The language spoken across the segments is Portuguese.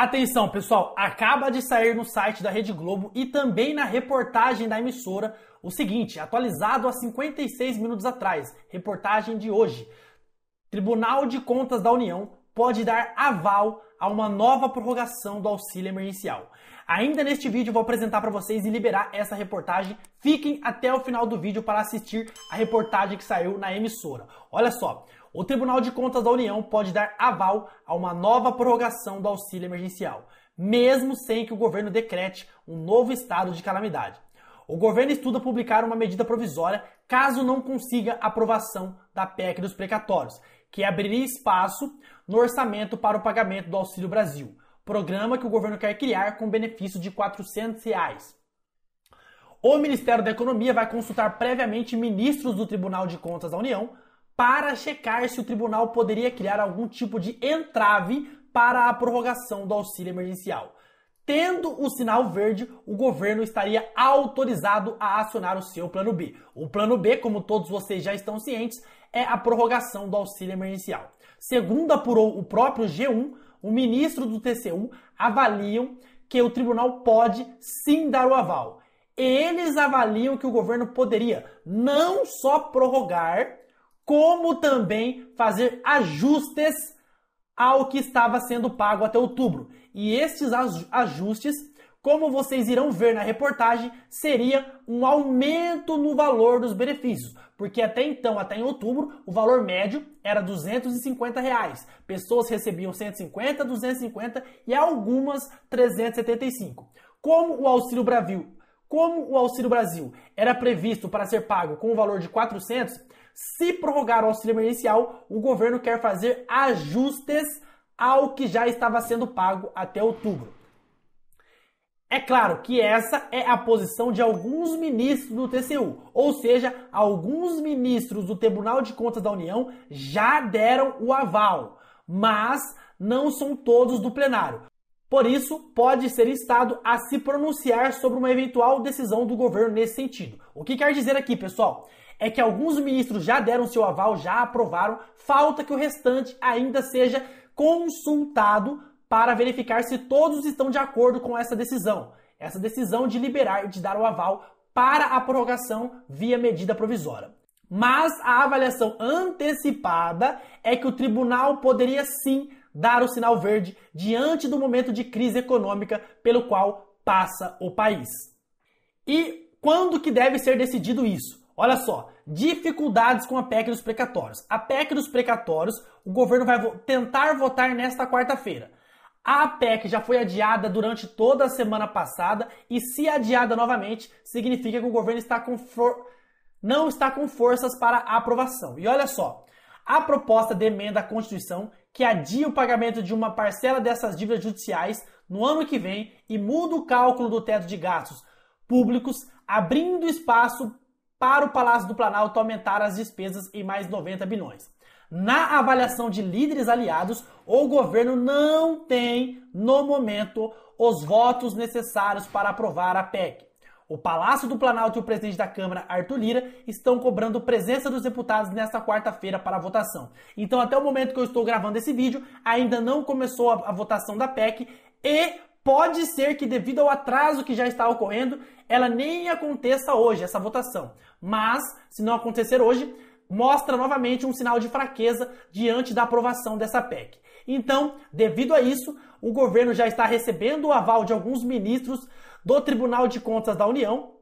Atenção, pessoal, acaba de sair no site da Rede Globo e também na reportagem da emissora o seguinte, atualizado há 56 minutos atrás, reportagem de hoje. Tribunal de Contas da União pode dar aval a uma nova prorrogação do auxílio emergencial. Ainda neste vídeo vou apresentar para vocês e liberar essa reportagem. Fiquem até o final do vídeo para assistir a reportagem que saiu na emissora. Olha só, o Tribunal de Contas da União pode dar aval a uma nova prorrogação do auxílio emergencial, mesmo sem que o governo decrete um novo estado de calamidade. O governo estuda publicar uma medida provisória caso não consiga aprovação da PEC dos precatórios, que abriria espaço no orçamento para o pagamento do Auxílio Brasil, programa que o governo quer criar com benefício de R$ 400. Reais. O Ministério da Economia vai consultar previamente ministros do Tribunal de Contas da União para checar se o tribunal poderia criar algum tipo de entrave para a prorrogação do auxílio emergencial. Tendo o sinal verde, o governo estaria autorizado a acionar o seu plano B. O plano B, como todos vocês já estão cientes, é a prorrogação do auxílio emergencial. Segundo apurou o próprio G1, o ministro do TCU avaliam que o tribunal pode sim dar o aval. Eles avaliam que o governo poderia não só prorrogar, como também fazer ajustes ao que estava sendo pago até outubro. E estes ajustes, como vocês irão ver na reportagem, seria um aumento no valor dos benefícios, porque até então, até em outubro, o valor médio era 250 reais. Pessoas recebiam 150, 250 e algumas 375. Como o Auxílio Brasil, como o Auxílio Brasil era previsto para ser pago com o valor de 400, se prorrogar o auxílio emergencial, o governo quer fazer ajustes ao que já estava sendo pago até outubro. É claro que essa é a posição de alguns ministros do TCU, ou seja, alguns ministros do Tribunal de Contas da União já deram o aval, mas não são todos do plenário. Por isso, pode ser Estado a se pronunciar sobre uma eventual decisão do governo nesse sentido. O que quer dizer aqui, pessoal? é que alguns ministros já deram seu aval, já aprovaram, falta que o restante ainda seja consultado para verificar se todos estão de acordo com essa decisão. Essa decisão de liberar e de dar o aval para a prorrogação via medida provisória. Mas a avaliação antecipada é que o tribunal poderia sim dar o sinal verde diante do momento de crise econômica pelo qual passa o país. E quando que deve ser decidido isso? Olha só, dificuldades com a PEC dos precatórios. A PEC dos precatórios, o governo vai tentar votar nesta quarta-feira. A PEC já foi adiada durante toda a semana passada e se adiada novamente, significa que o governo está com não está com forças para aprovação. E olha só, a proposta de emenda à Constituição que adia o pagamento de uma parcela dessas dívidas judiciais no ano que vem e muda o cálculo do teto de gastos públicos, abrindo espaço para o Palácio do Planalto aumentar as despesas em mais 90 bilhões. Na avaliação de líderes aliados, o governo não tem, no momento, os votos necessários para aprovar a PEC. O Palácio do Planalto e o presidente da Câmara, Arthur Lira, estão cobrando presença dos deputados nesta quarta-feira para a votação. Então, até o momento que eu estou gravando esse vídeo, ainda não começou a, a votação da PEC e pode ser que, devido ao atraso que já está ocorrendo, ela nem aconteça hoje, essa votação. Mas, se não acontecer hoje, mostra novamente um sinal de fraqueza diante da aprovação dessa PEC. Então, devido a isso, o governo já está recebendo o aval de alguns ministros do Tribunal de Contas da União.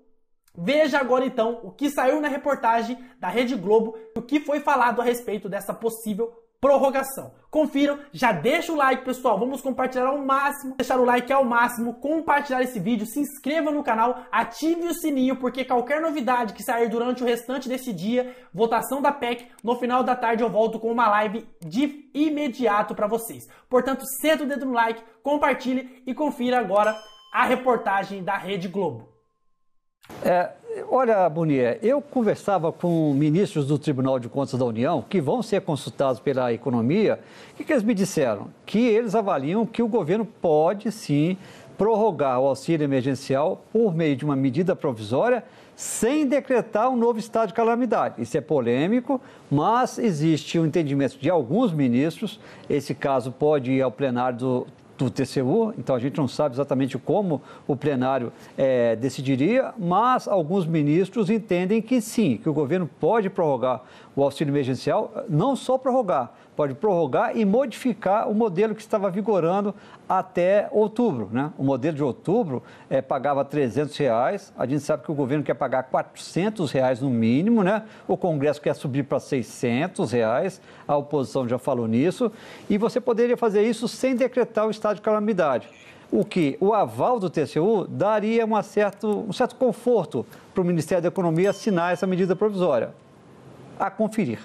Veja agora então o que saiu na reportagem da Rede Globo, o que foi falado a respeito dessa possível prorrogação. Confiram, já deixa o like, pessoal. Vamos compartilhar ao máximo, deixar o like ao máximo, compartilhar esse vídeo, se inscreva no canal, ative o sininho, porque qualquer novidade que sair durante o restante desse dia, votação da PEC, no final da tarde eu volto com uma live de imediato para vocês. Portanto, senta o dedo no like, compartilhe e confira agora a reportagem da Rede Globo. É, Olha, Bonier, eu conversava com ministros do Tribunal de Contas da União, que vão ser consultados pela economia, o que, que eles me disseram? Que eles avaliam que o governo pode sim prorrogar o auxílio emergencial por meio de uma medida provisória sem decretar um novo estado de calamidade. Isso é polêmico, mas existe o um entendimento de alguns ministros. Esse caso pode ir ao plenário do do TCU, então a gente não sabe exatamente como o plenário é, decidiria, mas alguns ministros entendem que sim, que o governo pode prorrogar o auxílio emergencial, não só prorrogar, pode prorrogar e modificar o modelo que estava vigorando até outubro. Né? O modelo de outubro é, pagava 300 reais, a gente sabe que o governo quer pagar 400 reais no mínimo, né? o Congresso quer subir para 600 reais, a oposição já falou nisso, e você poderia fazer isso sem decretar o estado estado de calamidade. O que o aval do TCU daria uma certo, um certo conforto para o Ministério da Economia assinar essa medida provisória. A conferir.